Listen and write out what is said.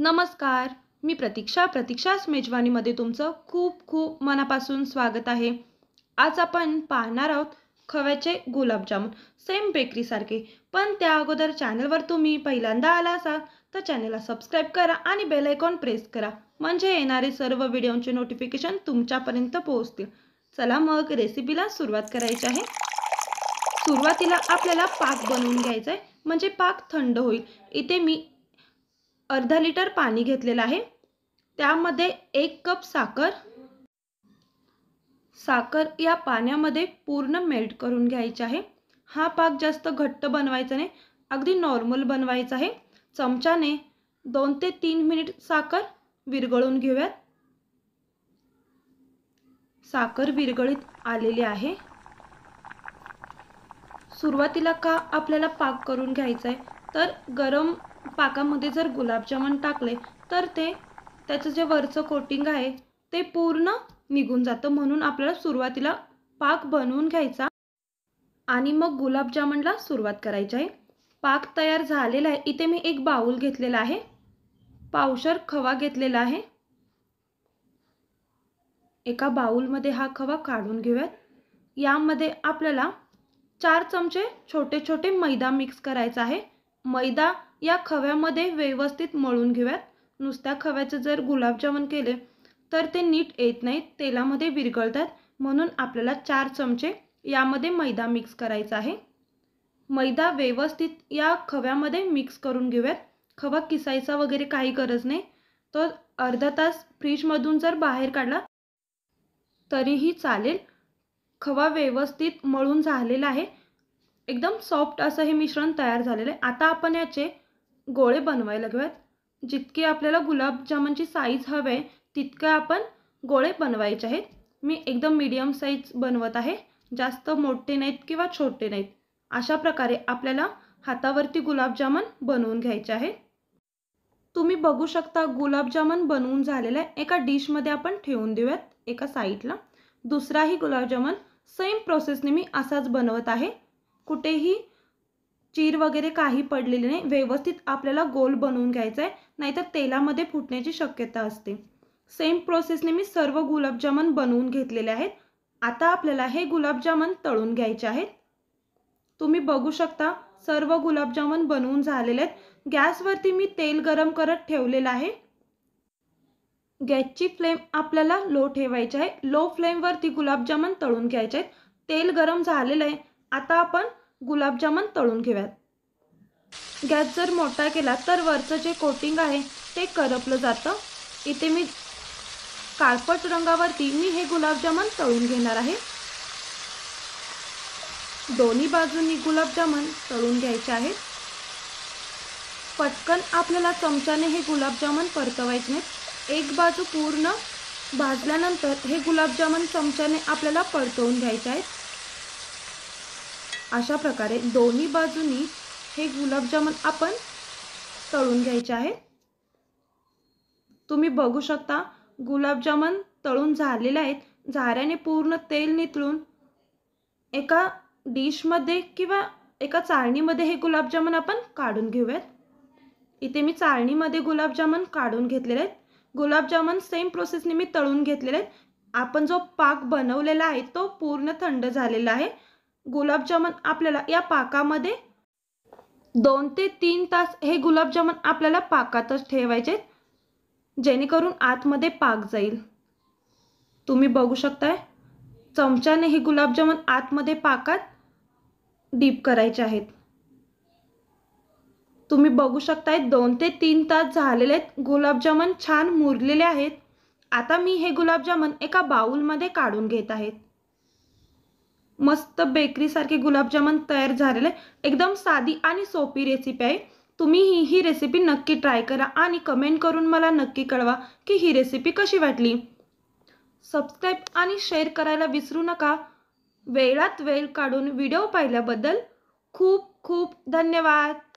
नमस्कार मी प्रतीक्षा प्रतीक्षाच मेजवानीमध्ये तुमचं खूप खूप मनापासून स्वागत आहे आज आपण पाहणार आहोत खव्याचे गुलाबजामुन सेम बेकरीसारखे पण त्या अगोदर चॅनलवर तुम्ही पहिल्यांदा आला असाल तर चॅनलला सबस्क्राईब करा आणि बेल आयकॉन प्रेस करा म्हणजे येणारे सर्व व्हिडिओचे नोटिफिकेशन तुमच्यापर्यंत पोहोचतील चला मग रेसिपीला सुरुवात करायची आहे सुरुवातीला आपल्याला पाक बनवून घ्यायचा आहे म्हणजे पाक थंड होईल इथे मी अर्धा लिटर पाणी घेतलेलं आहे त्यामध्ये एक कप साखर साखर या पाण्यामध्ये पूर्ण मेल्ट करून घ्यायची आहे हा पाक जास्त घट्ट बनवायचा नाही अगदी नॉर्मल बनवायचा आहे चमच्याने दोन ते तीन मिनिट साखर विरगळून घेऊयात साखर विरगळीत आलेली आहे सुरुवातीला का आपल्याला पाक करून घ्यायचा आहे तर गरम पाकामध्ये जर गुलाबजामुन टाकले तर ते त्याचं जे वरचं कोटिंग आहे ते पूर्ण निघून जातं म्हणून आपल्याला सुरुवातीला पाक बनवून घ्यायचा आणि मग गुलाबजामुनला सुरुवात करायची आहे पाक तयार झालेला आहे इथे मी एक बाऊल घेतलेला आहे पावशर खवा घेतलेला आहे एका बाऊलमध्ये हा खवा काढून घेऊयात यामध्ये आपल्याला चार चमचे छोटे छोटे मैदा मिक्स करायचा आहे मैदा या खव्यामध्ये व्यवस्थित मळून घेऊयात नुसत्या खव्याचं जर गुलाबजामुन केले तर ते नीट येत नाहीत तेलामध्ये विरगळतात म्हणून आपल्याला चार चमचे यामध्ये मैदा मिक्स करायचा आहे मैदा व्यवस्थित या खव्यामध्ये मिक्स करून घेऊयात खवा किसायचा वगैरे काही गरज नाही तो अर्धा तास फ्रीजमधून जर बाहेर काढला तरीही चालेल खवा व्यवस्थित मळून झालेला आहे एकदम सॉफ्ट असं हे मिश्रण तयार झालेलं आहे आता आपण याचे गोळे बनवायला घेऊयात जितके आपल्याला गुलाबजामुनची साईज हवे तितके आपण गोळे बनवायचे आहेत मी एकदम मीडियम साईज बनवत आहे जास्त मोठे नाहीत किंवा छोटे नाहीत अशा प्रकारे आपल्याला हातावरती गुलाबजामन बनवून घ्यायचे आहे तुम्ही बघू शकता गुलाबजामन बनवून झालेला आहे एका डिशमध्ये आपण ठेवून देऊयात एका साईडला दुसराही गुलाबजामन सेम प्रोसेसने मी असाच बनवत आहे कुठेही चीर वगैरे काही पडलेले नाही व्यवस्थित आपल्याला गोल बनवून घ्यायचा आहे नाहीतर तेलामध्ये फुटण्याची शक्यता असते सेम प्रोसेसने मी सर्व गुलाबजामन बनवून घेतलेले आहेत आता आपल्याला हे गुलाबजामन तळून घ्यायचे आहेत तुम्ही बघू शकता सर्व गुलाबजामन बनवून झालेले आहेत गॅसवरती मी तेल गरम करत ठेवलेलं आहे गॅसची फ्लेम आपल्याला लो ठेवायची आहे लो फ्लेमवरती गुलाबजामन तळून घ्यायचे आहेत तेल गरम झालेलं आहे आता आपण गुलाबजामन तळून घेऊयात गॅस जर मोठा केला तर वरचं जे कोटिंग आहे ते करपलं जातं इथे मी काळपट रंगावरती मी हे गुलाबजामन तळून घेणार आहे दोन्ही बाजूंनी गुलाबजामुन तळून घ्यायचे आहेत पटकन आपल्याला चमच्याने हे गुलाबजामन परतवायचे नाहीत एक बाजू पूर्ण भाजल्यानंतर हे गुलाबजामुन चमच्याने आपल्याला परतवून घ्यायचे आहेत अशा प्रकारे दोन्ही बाजूनी हे गुलाबजामुन आपण तळून घ्यायचे आहेत तुम्ही बघू शकता गुलाबजामुन तळून झालेले आहेत झाऱ्याने पूर्ण तेल नितळून एका डिशमध्ये किंवा एका चाळणीमध्ये हे गुलाबजामुन आपण काढून घेऊयात इथे मी चाळणीमध्ये गुलाबजामुन काढून घेतलेले आहेत गुलाबजामुन सेम प्रोसेसने मी तळून घेतलेले आहेत आपण जो पाक बनवलेला आहे तो पूर्ण थंड झालेला आहे गुलाबजामन आपल्याला या पाकामध्ये दोन ते तीन तास हे गुलाबजामन आपल्याला पाकातच ठेवायचे जेणेकरून आतमध्ये पाक जाईल तुम्ही बघू शकताय चमच्याने हे गुलाबजामून आतमध्ये पाकात डीप करायचे आहेत तुम्ही बघू शकताय दोन ते तीन तास झालेले आहेत गुलाबजामन छान मुरलेले आहेत आता मी हे गुलाबजामन एका बाऊलमध्ये काढून घेत आहेत मस्त बेकरीसारखे गुलाबजामुन तयार झालेले एकदम साधी आणि सोपी रेसिपी आहे तुम्ही ही ही रेसिपी नक्की ट्राय करा आणि कमेंट करून मला नक्की कळवा की ही रेसिपी कशी वाटली सबस्क्राईब आणि शेअर करायला विसरू नका वेळात वेळ काढून व्हिडिओ पाहिल्याबद्दल खूप खूप धन्यवाद